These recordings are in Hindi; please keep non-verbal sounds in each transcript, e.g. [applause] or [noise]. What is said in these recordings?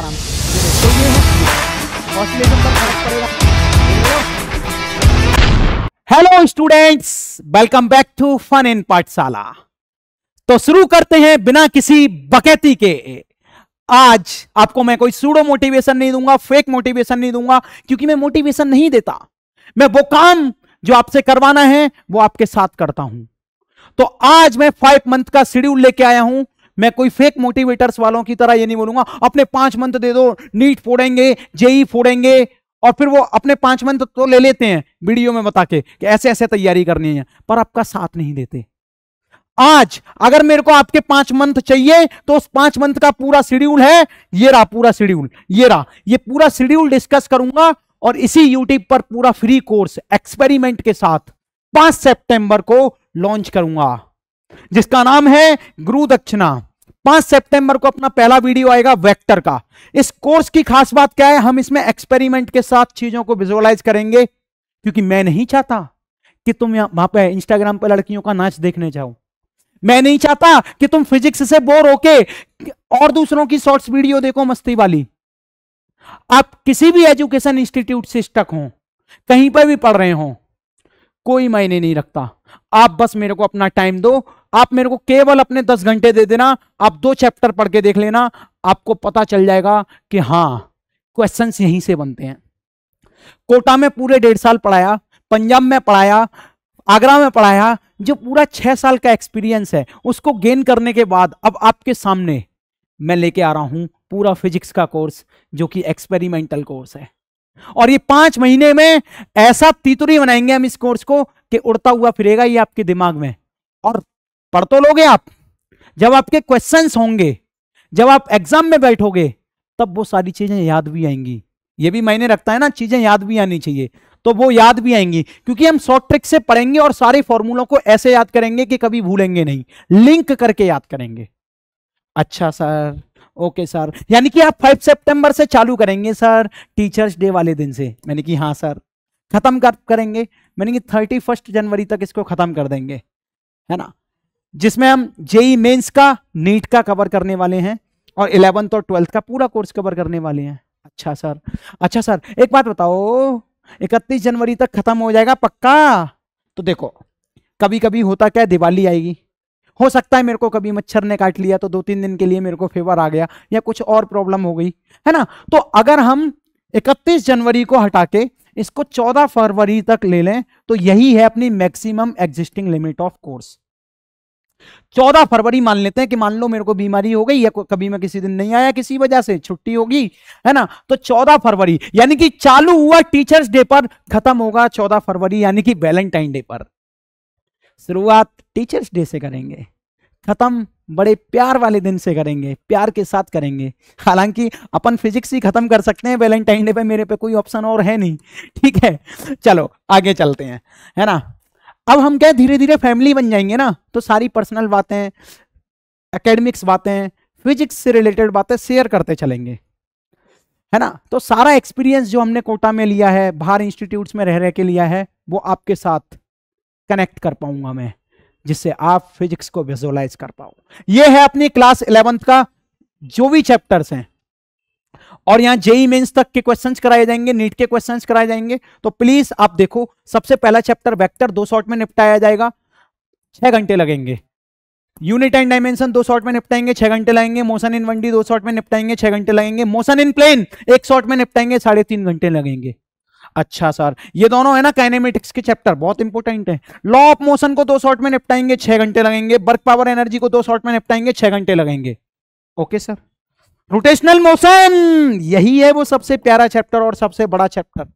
आराम hello students welcome back to fun in पाठशाला तो शुरू करते हैं बिना किसी बकैती के आज आपको मैं कोई सूडो मोटिवेशन नहीं दूंगा फेक मोटिवेशन नहीं दूंगा क्योंकि मैं मोटिवेशन नहीं देता मैं वो काम जो आपसे करवाना है वो आपके साथ करता हूं तो आज मैं फाइव मंथ का शेड्यूल लेके आया हूं मैं कोई फेक मोटिवेटर्स वालों की तरह ये नहीं बोलूंगा अपने पांच मंथ दे दो नीट फोड़ेंगे जेई फोड़ेंगे और फिर वो अपने पांच मंथ तो ले लेते हैं वीडियो में बता के कि ऐसे ऐसे तैयारी करनी है पर आपका साथ नहीं देते आज अगर मेरे को आपके पांच मंथ चाहिए तो उस पांच मंथ का पूरा शेड्यूल है ये रहा पूरा शेड्यूल ये रहा ये पूरा शेड्यूल डिस्कस करूंगा और इसी यूट्यूब पर पूरा फ्री कोर्स एक्सपेरिमेंट के साथ पांच सेप्टेंबर को लॉन्च करूंगा जिसका नाम है गुरु दक्षिणा पांच सितंबर को अपना पहला वीडियो आएगा वेक्टर का इस कोर्स की खास बात क्या है हम इसमें एक्सपेरिमेंट के साथ चीजों को विजुअलाइज करेंगे क्योंकि मैं नहीं चाहता कि तुम वहां पे इंस्टाग्राम पर लड़कियों का नाच देखने जाओ मैं नहीं चाहता कि तुम फिजिक्स से बोर होके और दूसरों की शॉर्ट्स वीडियो देखो मस्ती वाली आप किसी भी एजुकेशन इंस्टीट्यूट से स्टक हो कहीं पर भी पढ़ रहे हो कोई मायने नहीं रखता आप बस मेरे को अपना टाइम दो आप मेरे को केवल अपने दस घंटे दे देना आप दो चैप्टर पढ़ के देख लेना आपको पता चल जाएगा कि हाँ क्वेश्चन यहीं से बनते हैं कोटा में पूरे डेढ़ साल पढ़ाया पंजाब में पढ़ाया आगरा में पढ़ाया जो पूरा छह साल का एक्सपीरियंस है उसको गेन करने के बाद अब आपके सामने मैं लेके आ रहा हूं पूरा फिजिक्स का कोर्स जो कि एक्सपेरिमेंटल कोर्स है और ये पांच महीने में ऐसा तीतुरी बनाएंगे हम इस कोर्स को कि उड़ता हुआ फिरेगा ये आपके दिमाग में और पढ़ तो लोगे आप जब आपके क्वेश्चन होंगे जब आप एग्जाम में बैठोगे तब वो सारी चीजें याद भी आएंगी ये भी मायने रखता है ना चीजें याद भी आनी चाहिए तो वो याद भी आएंगी क्योंकि हम शॉर्ट ट्रिक से पढ़ेंगे और सारे फॉर्मूलों को ऐसे याद करेंगे कि कभी भूलेंगे नहीं लिंक करके याद करेंगे अच्छा सर ओके सर यानी कि आप फाइव सेप्टेम्बर से चालू करेंगे सर टीचर्स डे वाले दिन से मैंने कि हाँ सर खत्म कर करेंगे मैंने कि थर्टी फर्स्ट जनवरी तक इसको खत्म कर देंगे है ना जिसमें हम जेई मेंस का नीट का कवर करने वाले हैं और इलेवंथ और ट्वेल्थ का पूरा कोर्स कवर करने वाले हैं अच्छा सर अच्छा सर एक बात बताओ इकतीस जनवरी तक खत्म हो जाएगा पक्का तो देखो कभी कभी होता क्या दिवाली आएगी हो सकता है मेरे को कभी मच्छर ने काट लिया तो दो तीन दिन के लिए मेरे को फेवर आ गया या कुछ और प्रॉब्लम हो गई है ना तो अगर हम 31 जनवरी को हटा के इसको 14 फरवरी तक ले लें तो यही है अपनी maximum existing limit of course चौदह फरवरी मान लेते हैं कि मान लो मेरे को बीमारी हो गई या कभी मैं किसी दिन नहीं आया किसी वजह से छुट्टी होगी है ना तो चौदह फरवरी यानी कि चालू हुआ टीचर्स डे पर खत्म होगा चौदह फरवरी यानी कि वैलेंटाइन डे पर शुरुआत टीचर्स डे से करेंगे खत्म बड़े प्यार वाले दिन से करेंगे प्यार के साथ करेंगे हालांकि अपन फिजिक्स ही खत्म कर सकते हैं वैलेंटाइन डे पे मेरे पे कोई ऑप्शन और है नहीं ठीक है चलो आगे चलते हैं है ना अब हम क्या धीरे धीरे फैमिली बन जाएंगे ना तो सारी पर्सनल बातें एकेडमिक्स बातें फिजिक्स से रिलेटेड बातें शेयर करते चलेंगे है ना तो सारा एक्सपीरियंस जो हमने कोटा में लिया है बाहर इंस्टीट्यूट्स में रह रह के लिया है वो आपके साथ कनेक्ट कर पाऊंगा मैं जिससे आप फिजिक्स को विजुअलाइज कर पाओ ये है अपनी क्लास इलेवंथ का जो भी चैप्टर्स हैं और यहां जेई मेन्स तक के क्वेश्चंस कराए जाएंगे नीट के क्वेश्चंस कराए जाएंगे तो प्लीज आप देखो सबसे पहला चैप्टर वेक्टर दो शॉर्ट में निपटाया जाएगा छह घंटे लगेंगे यूनिट एंड डायमेंशन दो शॉर्ट में निपटाएंगे छह घंटे लगेंगे मोशन इन वनडी दो शॉर्ट में निपटाएंगे छह घंटे लगेंगे मोशन इन प्लेन एक शॉर्ट में निपटाएंगे साढ़े तीन घंटे लगेंगे अच्छा सर ये दोनों है ना काइनेमेटिक्स के चैप्टर बहुत इंपॉर्टेंट है लॉ ऑफ मोशन को दो शॉर्ट में निपटाएंगे छह घंटे लगेंगे वर्क पावर एनर्जी को दो शॉर्ट में निपटाएंगे छह घंटे लगेंगे ओके सर रोटेशनल मोशन यही है वो सबसे प्यारा चैप्टर और सबसे बड़ा चैप्टर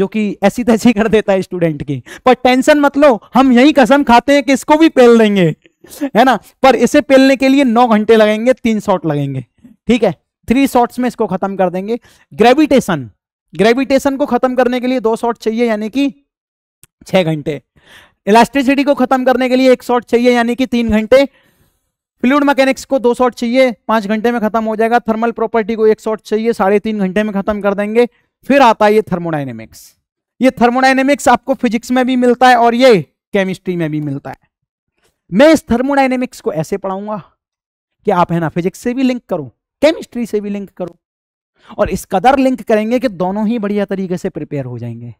जो कि ऐसी तैसी कर देता है स्टूडेंट की पर टेंशन मत लो हम यही कसम खाते हैं कि इसको भी पेल देंगे है ना पर इसे पेलने के लिए नौ घंटे लगेंगे तीन शॉट लगेंगे ठीक है थ्री शॉट्स में इसको खत्म कर देंगे ग्रेविटेशन ग्रेविटेशन को खत्म करने के लिए दो शॉट चाहिए यानी कि छह घंटे इलास्ट्रिसिटी को खत्म करने के लिए एक शॉट चाहिए यानी कि तीन घंटे फ्लूड मैकेनिक्स को दो शॉट चाहिए पांच घंटे में खत्म हो जाएगा थर्मल प्रॉपर्टी को एक शॉट चाहिए साढ़े तीन घंटे में खत्म कर देंगे फिर आता है ये थर्मोडाइनेमिक्स ये थर्मोडाइनेमिक्स आपको फिजिक्स में भी मिलता है और ये केमिस्ट्री में भी मिलता है मैं इस थर्मोडाइनेमिक्स को ऐसे पढ़ाऊंगा कि आप है ना फिजिक्स से भी लिंक करो केमिस्ट्री से भी लिंक करो और इस कदर लिंक करेंगे कि दोनों ही बढ़िया तरीके से प्रिपेयर हो जाएंगे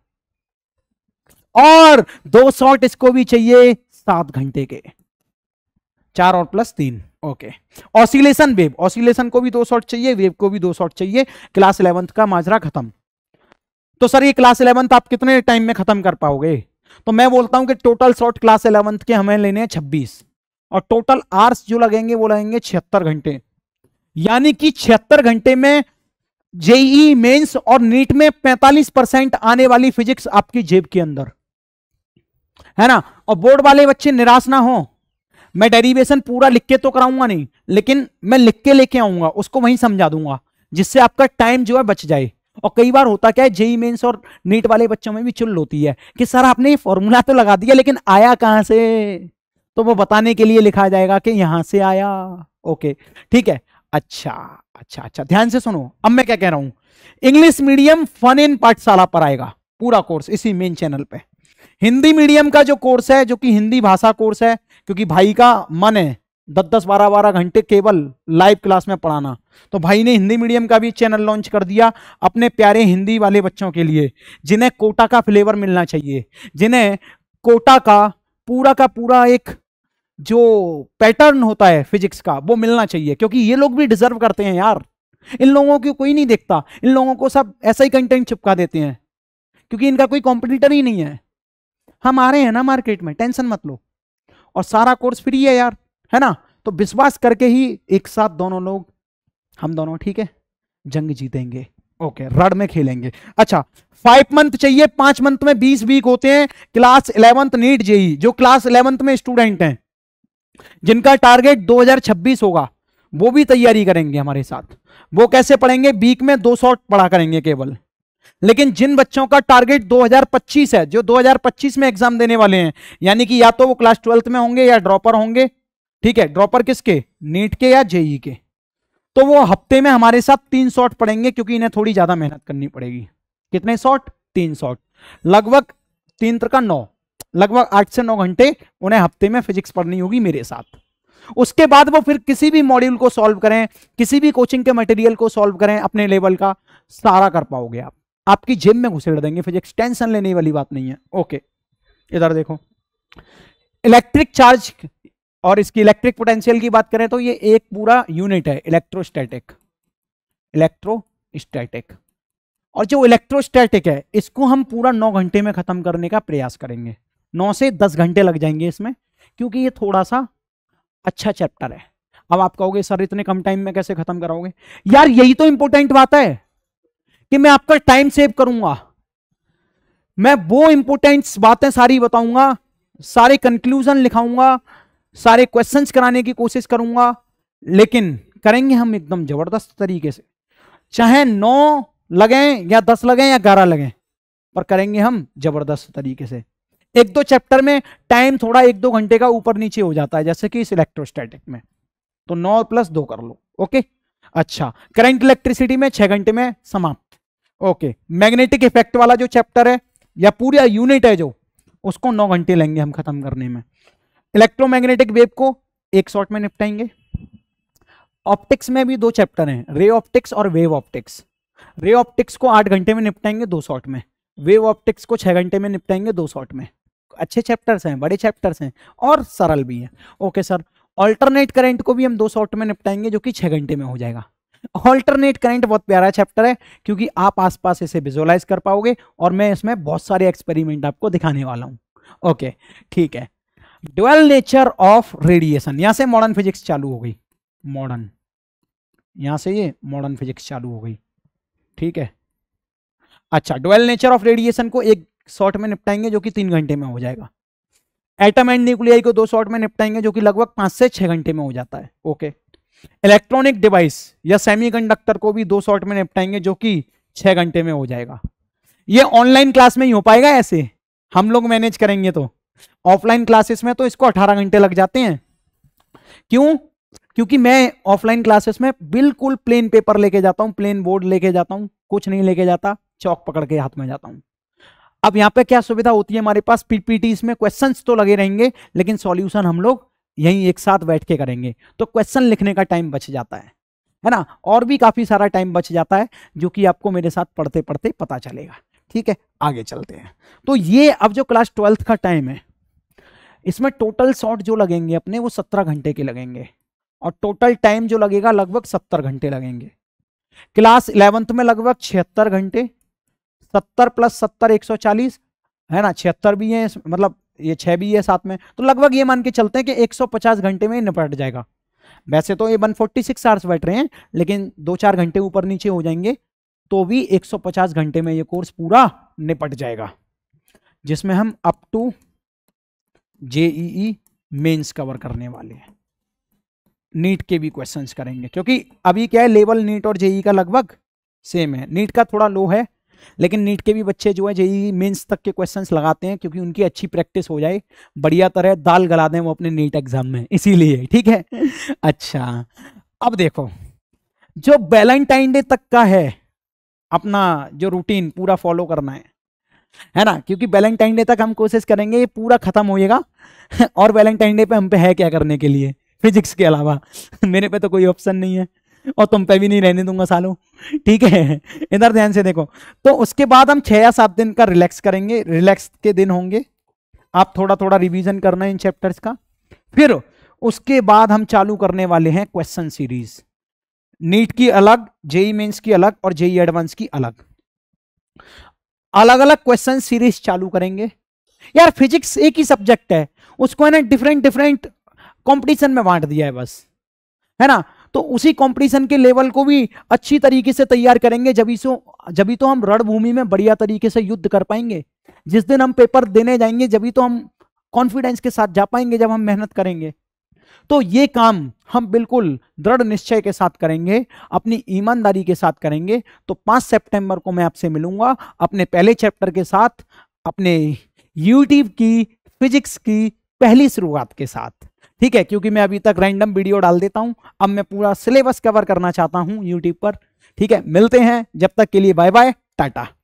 और दो शॉट इसको भी चाहिए सात घंटे के चार और प्लस तीन ओके ऑसिलेशन वेव ऑसिलेशन को भी दो शॉट चाहिए वेव को भी दो शॉट चाहिए क्लास इलेवंथ का माजरा खत्म तो सर ये क्लास इलेवंथ आप कितने टाइम में खत्म कर पाओगे तो मैं बोलता हूं कि टोटल शॉर्ट क्लास इलेवंथ के हमें लेने हैं छब्बीस और टोटल आर्स जो लगेंगे वो लगेंगे छिहत्तर घंटे यानी कि छिहत्तर घंटे में जेई मेंस e और नीट में 45 परसेंट आने वाली फिजिक्स आपकी जेब के अंदर है ना और बोर्ड वाले बच्चे निराश ना हो मैं डेरिवेशन पूरा लिख के तो कराऊंगा नहीं लेकिन मैं लिख के लेके आऊंगा उसको वहीं समझा दूंगा जिससे आपका टाइम जो है बच जाए और कई बार होता क्या है जेई मेन्स e और नीट वाले बच्चों में भी चुल होती है कि सर आपने ये फॉर्मूला तो लगा दिया लेकिन आया कहाँ से तो वो बताने के लिए लिखा जाएगा कि यहां से आया ओके ठीक है अच्छा अच्छा अच्छा ध्यान से सुनो अब मैं क्या कह रहा हूं इंग्लिश मीडियम फन इन पाठशाला पर आएगा पूरा कोर्स इसी मेन चैनल पर हिंदी मीडियम का जो कोर्स है जो कि हिंदी भाषा कोर्स है क्योंकि भाई का मन है दस दस बारह बारह घंटे केवल लाइव क्लास में पढ़ाना तो भाई ने हिंदी मीडियम का भी चैनल लॉन्च कर दिया अपने प्यारे हिंदी वाले बच्चों के लिए जिन्हें कोटा का फ्लेवर मिलना चाहिए जिन्हें कोटा का पूरा का पूरा एक जो पैटर्न होता है फिजिक्स का वो मिलना चाहिए क्योंकि ये लोग भी डिजर्व करते हैं यार इन लोगों को कोई नहीं देखता इन लोगों को सब ऐसा ही कंटेंट चिपका देते हैं क्योंकि इनका कोई कॉम्पिटिटर ही नहीं है हम आ रहे हैं ना मार्केट में टेंशन मत लो और सारा कोर्स फ्री है यार है ना तो विश्वास करके ही एक साथ दोनों लोग हम दोनों ठीक है जंग जीतेंगे ओके रड में खेलेंगे अच्छा फाइव मंथ चाहिए पांच मंथ में बीस वीक होते हैं क्लास इलेवंथ नीट जेई जो क्लास इलेवंथ में स्टूडेंट हैं जिनका टारगेट 2026 होगा वो भी तैयारी करेंगे हमारे साथ वो कैसे पढ़ेंगे वीक में दो सौ पढ़ा करेंगे केवल लेकिन जिन बच्चों का टारगेट 2025 है जो 2025 में एग्जाम देने वाले हैं यानी कि या तो वो क्लास ट्वेल्थ में होंगे या ड्रॉपर होंगे ठीक है ड्रॉपर किसके नीट के या जेई के तो वो हफ्ते में हमारे साथ तीन शॉट पड़ेंगे क्योंकि इन्हें थोड़ी ज्यादा मेहनत करनी पड़ेगी कितने शॉट तीन शॉट लगभग तीन का नौ लगभग आठ से नौ घंटे उन्हें हफ्ते में फिजिक्स पढ़नी होगी मेरे साथ उसके बाद वो फिर किसी भी मॉड्यूल को सॉल्व करें किसी भी कोचिंग के मटेरियल को सॉल्व करें अपने लेवल का सारा कर पाओगे आप आपकी जेब में घुसेड़ देंगे फिजिक्स टेंशन लेने वाली बात नहीं है ओके इधर देखो इलेक्ट्रिक चार्ज और इसकी इलेक्ट्रिक पोटेंशियल की बात करें तो ये एक पूरा यूनिट है इलेक्ट्रोस्टैटिक इलेक्ट्रोस्टैटिक और जो इलेक्ट्रोस्टैटिक है इसको हम पूरा नौ घंटे में खत्म करने का प्रयास करेंगे नौ से दस घंटे लग जाएंगे इसमें क्योंकि ये थोड़ा सा अच्छा चैप्टर है अब आप कहोगे सर इतने कम टाइम में कैसे खत्म कराओगे यार यही तो इंपॉर्टेंट बात है कि मैं आपका टाइम सेव करूंगा मैं वो इंपोर्टेंट बातें सारी बताऊंगा सारे कंक्लूजन लिखाऊंगा सारे क्वेश्चंस कराने की कोशिश करूंगा लेकिन करेंगे हम एकदम जबरदस्त तरीके से चाहे नौ लगे या दस लगे या ग्यारह लगे पर करेंगे हम जबरदस्त तरीके से एक दो चैप्टर में टाइम थोड़ा एक दो घंटे का ऊपर नीचे हो जाता है जैसे कि इस इलेक्ट्रोस्टैटिक में तो नौ प्लस दो कर लो ओके अच्छा करंट इलेक्ट्रिसिटी में छह घंटे में समाप्त ओके मैग्नेटिक इफेक्ट वाला जो चैप्टर है या पूरा यूनिट है जो उसको नौ घंटे लेंगे हम खत्म करने में इलेक्ट्रोमैग्नेटिक वेव को एक शॉट में निपटाएंगे ऑप्टिक्स में भी दो चैप्टर हैं रे ऑप्टिक्स और वेव ऑप्टिक्स रे ऑप्टिक्स को आठ घंटे में निपटाएंगे दो शॉट में वेव ऑप्टिक्स को छः घंटे में निपटाएंगे दो शॉट में अच्छे चैप्टर्स हैं बड़े चैप्टर्स हैं और सरल भी हैं ओके सर ऑल्टरनेट करेंट को भी हम दो शॉट में निपटाएंगे जो कि छः घंटे में हो जाएगा ऑल्टरनेट करंट बहुत प्यारा चैप्टर है क्योंकि आप आसपास इसे विजुअलाइज कर पाओगे और मैं इसमें बहुत सारे एक्सपेरिमेंट आपको दिखाने वाला हूं ओके ठीक है ड्वेल नेचर ऑफ रेडिएशन यहां से मॉडर्न फिजिक्स चालू हो गई मॉडर्न यहां से ये मॉडर्न फिजिक्स चालू हो गई ठीक है अच्छा ड्वेल नेचर ऑफ रेडिएशन को एक शॉर्ट में निपटाएंगे जो कि तीन घंटे में हो जाएगा एटम एंड न्यूक्लियाई को दो शॉर्ट में निपटाएंगे जो कि लगभग पांच से छह घंटे में हो जाता है ओके okay. इलेक्ट्रॉनिक डिवाइस या सेमीकंडक्टर को भी दो शॉर्ट में निपटाएंगे जो कि छह घंटे में हो जाएगा ये ऑनलाइन क्लास में ही हो पाएगा ऐसे हम लोग मैनेज करेंगे तो ऑफलाइन क्लासेस में तो इसको अठारह घंटे लग जाते हैं क्यों क्योंकि मैं ऑफलाइन क्लासेस में बिल्कुल प्लेन पेपर लेके जाता हूं प्लेन बोर्ड लेके जाता हूं कुछ नहीं लेके जाता चौक पकड़ के हाथ में जाता हूं अब यहां पे क्या सुविधा होती है हमारे पास पीपीटी में क्वेश्चंस तो लगे रहेंगे लेकिन सॉल्यूशन हम लोग यहीं एक साथ बैठ के करेंगे तो क्वेश्चन लिखने का टाइम बच जाता है है ना और भी काफ़ी सारा टाइम बच जाता है जो कि आपको मेरे साथ पढ़ते पढ़ते पता चलेगा ठीक है आगे चलते हैं तो ये अब जो क्लास ट्वेल्थ का टाइम है इसमें टोटल शॉट जो लगेंगे अपने वो सत्रह घंटे के लगेंगे और टोटल टाइम जो लगेगा लगभग सत्तर घंटे लगेंगे क्लास इलेवेंथ में लगभग छिहत्तर घंटे सत्तर प्लस सत्तर एक सौ चालीस है ना छिहत्तर भी है मतलब ये छः भी है साथ में तो लगभग ये मान के चलते हैं कि 150 घंटे में निपट जाएगा वैसे तो ये 146 आवर्स बैठ रहे हैं लेकिन दो चार घंटे ऊपर नीचे हो जाएंगे तो भी 150 घंटे में ये कोर्स पूरा निपट जाएगा जिसमें हम up to JEE mains cover करने वाले हैं नीट के भी क्वेश्चंस करेंगे क्योंकि अभी क्या है लेवल नीट और जेई e e का लगभग सेम है नीट का थोड़ा लो है लेकिन नीट के भी बच्चे जो है जेई मेंस तक के क्वेश्चंस लगाते हैं क्योंकि उनकी अच्छी प्रैक्टिस हो जाए बढ़िया तरह दाल गला दें वो अपने नीट एग्जाम में इसीलिए ठीक है [laughs] अच्छा अब देखो जो वैलेंटाइन डे तक का है अपना जो रूटीन पूरा फॉलो करना है है ना क्योंकि वैलेंटाइन डे तक हम कोशिश करेंगे ये पूरा खत्म होएगा [laughs] और वैलेंटाइन डे पे हम पे है क्या करने के लिए फिजिक्स के अलावा [laughs] मेरे पे तो कोई ऑप्शन नहीं है और तुम पे भी नहीं रहने दूंगा सालों ठीक है इधर ध्यान से देखो तो उसके बाद हम छह या सात दिन का रिलैक्स करेंगे रिलैक्स के दिन होंगे आप थोड़ा थोड़ा रिवीजन करना है इन चैप्टर्स का फिर उसके बाद हम चालू करने वाले हैं क्वेश्चन सीरीज नीट की अलग जेई मेन्स की अलग और जेई एडवांस की अलग अलग अलग क्वेश्चन सीरीज चालू करेंगे यार फिजिक्स एक ही सब्जेक्ट है उसको है ना डिफरेंट डिफरेंट कंपटीशन में बांट दिया है बस है ना तो उसी कंपटीशन के लेवल को भी अच्छी तरीके से तैयार करेंगे जब इसो जब तो हम रणभूमि में बढ़िया तरीके से युद्ध कर पाएंगे जिस दिन हम पेपर देने जाएंगे जब तो हम कॉन्फिडेंस के साथ जा पाएंगे जब हम मेहनत करेंगे तो ये काम हम बिल्कुल दृढ़ निश्चय के साथ करेंगे अपनी ईमानदारी के साथ करेंगे तो 5 सितंबर को मैं आपसे मिलूंगा अपने पहले चैप्टर के साथ अपने यूट्यूब की फिजिक्स की पहली शुरुआत के साथ ठीक है क्योंकि मैं अभी तक रैंडम वीडियो डाल देता हूं अब मैं पूरा सिलेबस कवर करना चाहता हूं यूट्यूब पर ठीक है मिलते हैं जब तक के लिए बाय बाय टाटा